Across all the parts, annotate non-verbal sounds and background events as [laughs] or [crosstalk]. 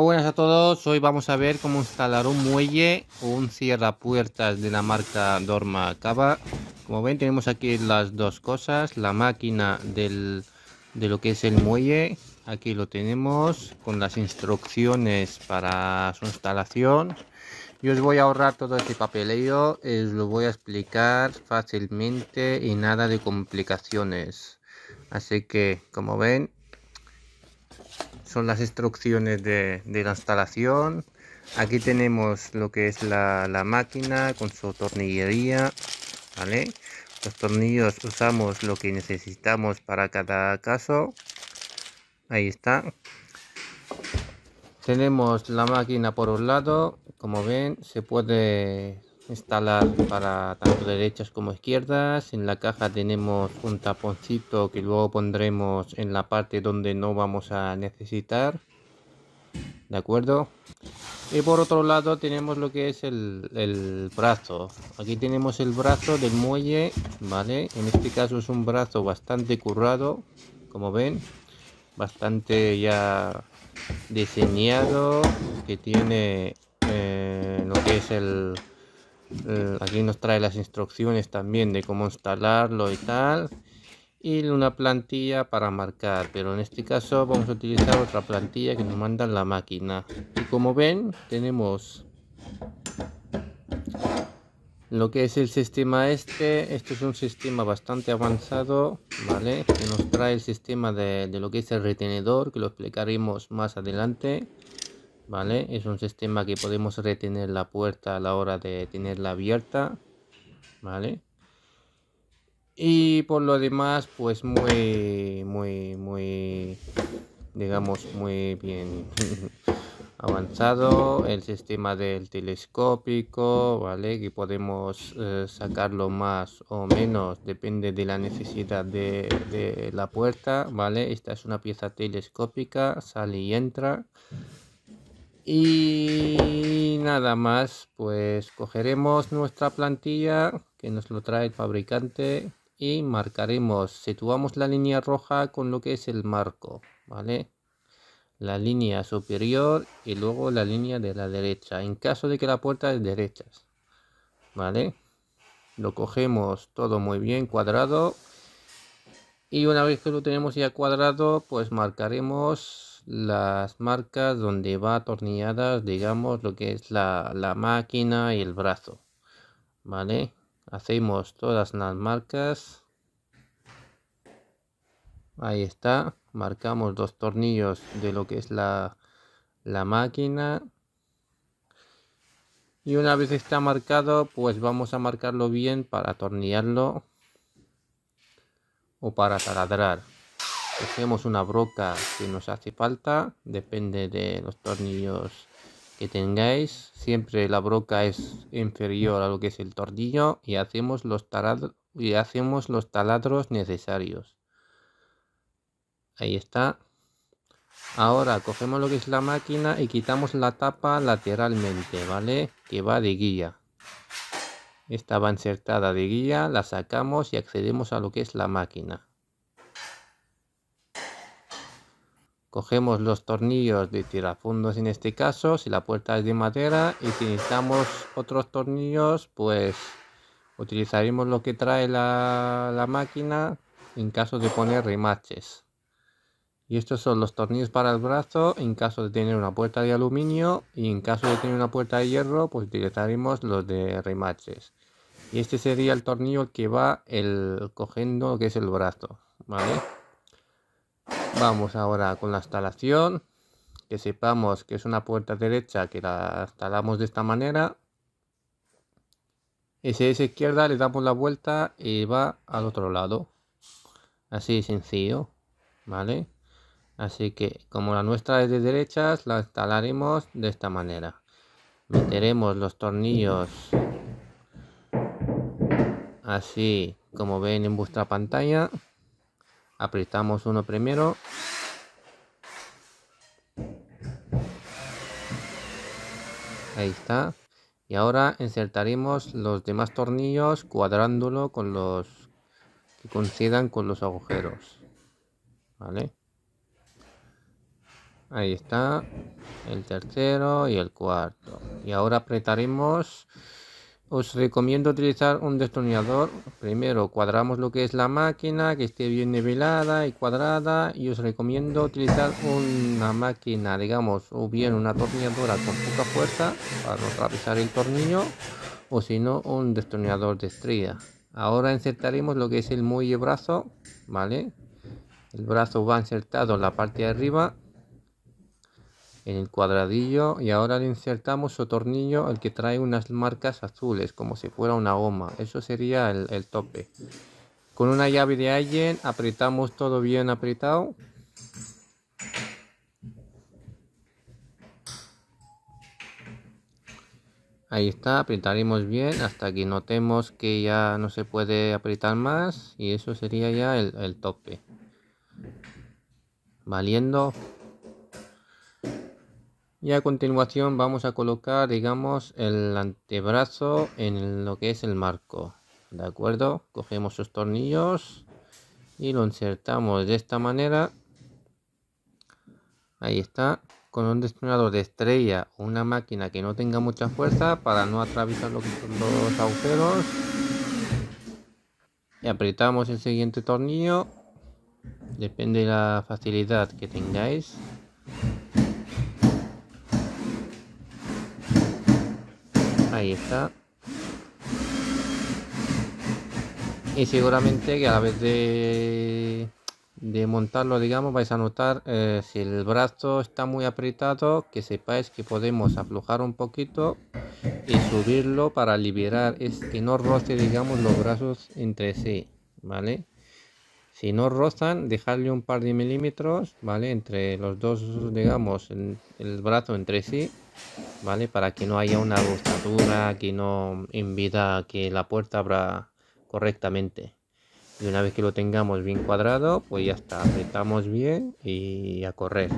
Hola oh, buenas a todos, hoy vamos a ver cómo instalar un muelle o un puertas de la marca Dorma Cava. Como ven tenemos aquí las dos cosas, la máquina de lo que es el muelle, aquí lo tenemos con las instrucciones para su instalación. Yo os voy a ahorrar todo este papeleo, os lo voy a explicar fácilmente y nada de complicaciones. Así que como ven son las instrucciones de, la instalación. Aquí tenemos lo que es la, la máquina con su tornillería, ¿vale? Los tornillos usamos lo que necesitamos para cada caso. Ahí está. Tenemos la máquina por un lado, como ven, se puede instalar para tanto derechas como izquierdas en la caja tenemos un taponcito que luego pondremos en la parte donde no vamos a necesitar de acuerdo y por otro lado tenemos lo que es el, el brazo aquí tenemos el brazo del muelle vale en este caso es un brazo bastante currado como ven bastante ya diseñado que tiene eh, lo que es el eh, aquí nos trae las instrucciones también de cómo instalarlo y tal y una plantilla para marcar pero en este caso vamos a utilizar otra plantilla que nos manda la máquina y como ven tenemos lo que es el sistema este este es un sistema bastante avanzado vale que nos trae el sistema de, de lo que es el retenedor que lo explicaremos más adelante ¿vale? Es un sistema que podemos retener la puerta a la hora de tenerla abierta, ¿vale? Y por lo demás, pues muy, muy, muy, digamos, muy bien [laughs] avanzado. El sistema del telescópico, ¿vale? Que podemos eh, sacarlo más o menos, depende de la necesidad de, de la puerta, ¿vale? Esta es una pieza telescópica, sale y entra. Y nada más, pues cogeremos nuestra plantilla que nos lo trae el fabricante y marcaremos, situamos la línea roja con lo que es el marco, ¿vale? La línea superior y luego la línea de la derecha, en caso de que la puerta es derecha, ¿vale? Lo cogemos todo muy bien cuadrado y una vez que lo tenemos ya cuadrado, pues marcaremos las marcas donde va atornilladas digamos lo que es la, máquina y el brazo vale hacemos todas las marcas ahí está marcamos dos tornillos de lo que es la, la máquina y una vez está marcado pues vamos a marcarlo bien para atornillarlo o para taladrar cogemos una broca que nos hace falta depende de los tornillos que tengáis siempre la broca es inferior a lo que es el tornillo y hacemos los taladros necesarios ahí está ahora cogemos lo que es la máquina y quitamos la tapa lateralmente vale que va de guía esta va insertada de guía la sacamos y accedemos a lo que es la máquina Cogemos los tornillos de tirafundos en este caso, si la puerta es de madera y si necesitamos otros tornillos, pues utilizaremos lo que trae la, máquina en caso de poner remaches. Y estos son los tornillos para el brazo en caso de tener una puerta de aluminio y en caso de tener una puerta de hierro, pues utilizaremos los de remaches. Y este sería el tornillo que va el cogiendo que es el brazo, Vamos ahora con la instalación. Que sepamos que es una puerta derecha que la instalamos de esta manera. Y es izquierda le damos la vuelta y va al otro lado. Así de sencillo. ¿Vale? Así que como la nuestra es de derechas la instalaremos de esta manera. Meteremos los tornillos así como ven en vuestra pantalla apretamos uno primero ahí está y ahora insertaremos los demás tornillos cuadrándolo con los que coincidan con los agujeros vale ahí está el tercero y el cuarto y ahora apretaremos os recomiendo utilizar un destornillador. Primero cuadramos lo que es la máquina, que esté bien nivelada y cuadrada. Y os recomiendo utilizar una máquina, digamos, o bien una tornilladora con poca fuerza para el tornillo, o si no, un destornillador de estrella. Ahora insertaremos lo que es el muelle brazo, ¿vale? El brazo va insertado en la parte de arriba en el cuadradillo y ahora le insertamos su tornillo el que trae unas marcas azules como si fuera una goma eso sería el, tope con una llave de allen apretamos todo bien apretado ahí está apretaremos bien hasta que notemos que ya no se puede apretar más y eso sería ya el, el tope valiendo y a continuación vamos a colocar, digamos, el antebrazo en lo que es el marco. ¿De acuerdo? Cogemos sus tornillos y lo insertamos de esta manera. Ahí está. Con un destornillador de estrella una máquina que no tenga mucha fuerza para no atravesar los agujeros. Y apretamos el siguiente tornillo. Depende de la facilidad que tengáis. Ahí está. Y seguramente que a la vez de, montarlo, digamos, vais a notar eh, si el brazo está muy apretado, que sepáis que podemos aflojar un poquito y subirlo para liberar, es este, que no roce, digamos, los brazos entre sí, ¿vale? Si no rozan, dejarle un par de milímetros, ¿vale? Entre los dos, digamos, el, brazo entre sí, ¿vale? Para que no haya una gustatura que no invita que la puerta abra correctamente. Y una vez que lo tengamos bien cuadrado, pues ya está, apretamos bien y a correr.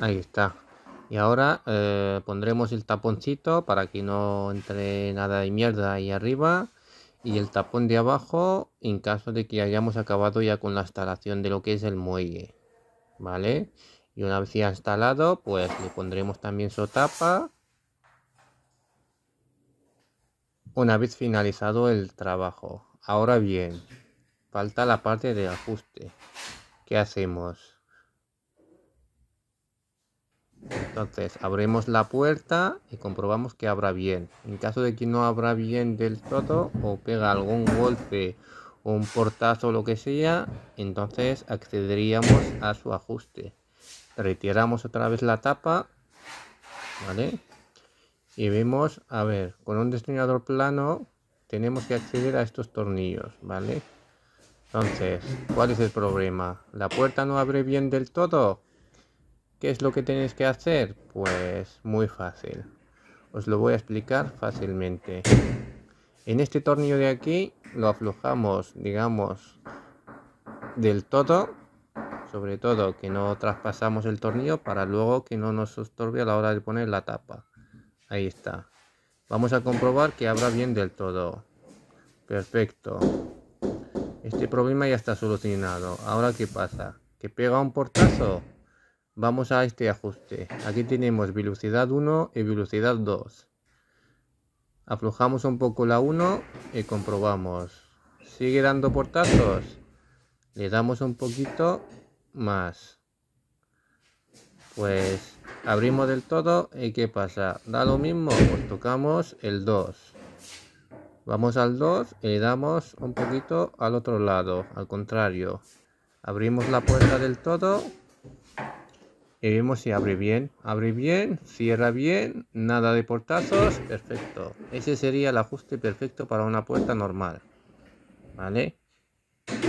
Ahí está. Y ahora eh, pondremos el taponcito para que no entre nada de mierda ahí arriba. Y el tapón de abajo en caso de que hayamos acabado ya con la instalación de lo que es el muelle. ¿Vale? Y una vez ya instalado, pues le pondremos también su tapa. Una vez finalizado el trabajo. Ahora bien, falta la parte de ajuste. ¿Qué hacemos? Entonces abrimos la puerta y comprobamos que abra bien. En caso de que no abra bien del todo o pega algún golpe o un portazo o lo que sea, entonces accederíamos a su ajuste. Retiramos otra vez la tapa, ¿vale? Y vemos, a ver, con un destinador plano tenemos que acceder a estos tornillos, ¿vale? Entonces, ¿cuál es el problema? ¿La puerta no abre bien del todo? ¿Qué es lo que tenéis que hacer? Pues muy fácil. Os lo voy a explicar fácilmente. En este tornillo de aquí lo aflojamos, digamos, del todo. Sobre todo que no traspasamos el tornillo para luego que no nos estorbe a la hora de poner la tapa. Ahí está. Vamos a comprobar que abra bien del todo. Perfecto. Este problema ya está solucionado. Ahora, ¿qué pasa? ¿Que pega un portazo? Vamos a este ajuste. Aquí tenemos velocidad 1 y velocidad 2. Aflojamos un poco la 1 y comprobamos. Sigue dando portazos. Le damos un poquito más. Pues abrimos del todo y ¿qué pasa? Da lo mismo, pues tocamos el 2. Vamos al 2 y le damos un poquito al otro lado, al contrario. Abrimos la puerta del todo y vemos si abre bien. Abre bien, cierra bien, nada de portazos, perfecto. Ese sería el ajuste perfecto para una puerta normal. ¿Vale?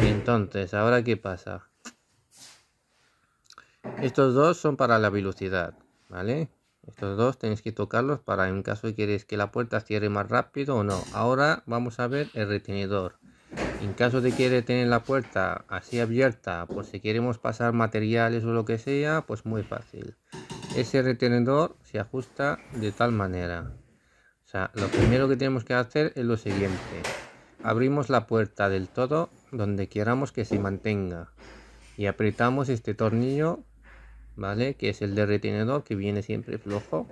Entonces, ¿ahora qué pasa? Estos dos son para la velocidad, ¿vale? Estos dos tenéis que tocarlos para en caso de que que la puerta cierre más rápido o no. Ahora vamos a ver el retenedor. En caso de quiere tener la puerta así abierta, por pues si queremos pasar materiales o lo que sea, pues muy fácil. Ese retenedor se ajusta de tal manera. O sea, lo primero que tenemos que hacer es lo siguiente. Abrimos la puerta del todo donde queramos que se mantenga. Y apretamos este tornillo, ¿vale? Que es el de retenedor que viene siempre flojo.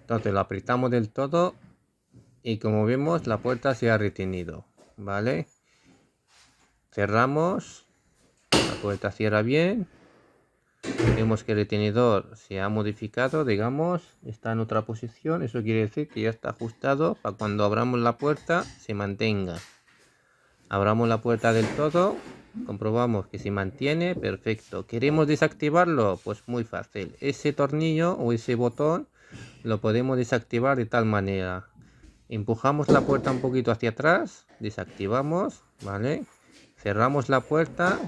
Entonces lo apretamos del todo y como vemos la puerta se ha retenido, ¿vale? cerramos, la puerta cierra bien, vemos que el retenedor se ha modificado, digamos, está en otra posición, eso quiere decir que ya está ajustado para cuando abramos la puerta se mantenga. Abramos la puerta del todo, comprobamos que se mantiene, perfecto. ¿Queremos desactivarlo? Pues muy fácil. Ese tornillo o ese botón lo podemos desactivar de tal manera. Empujamos la puerta un poquito hacia atrás, desactivamos, ¿vale? Cerramos la puerta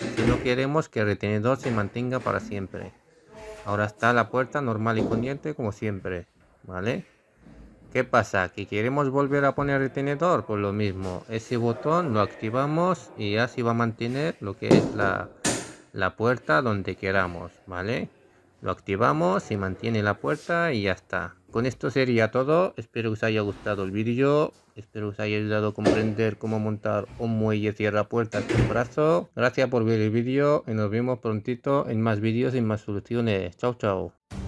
si no queremos que el retenedor se mantenga para siempre. Ahora está la puerta normal y corriente como siempre, ¿vale? ¿Qué pasa? Que queremos volver a poner retenedor, pues lo mismo. Ese botón lo activamos y así va a mantener lo que es la, puerta donde queramos, ¿vale? Lo activamos, y mantiene la puerta y ya está con esto sería todo. Espero que os haya gustado el vídeo. Espero que os haya ayudado a comprender cómo montar un muelle cierra puertas con brazo. Gracias por ver el vídeo y nos vemos prontito en más vídeos y más soluciones. Chao, chao.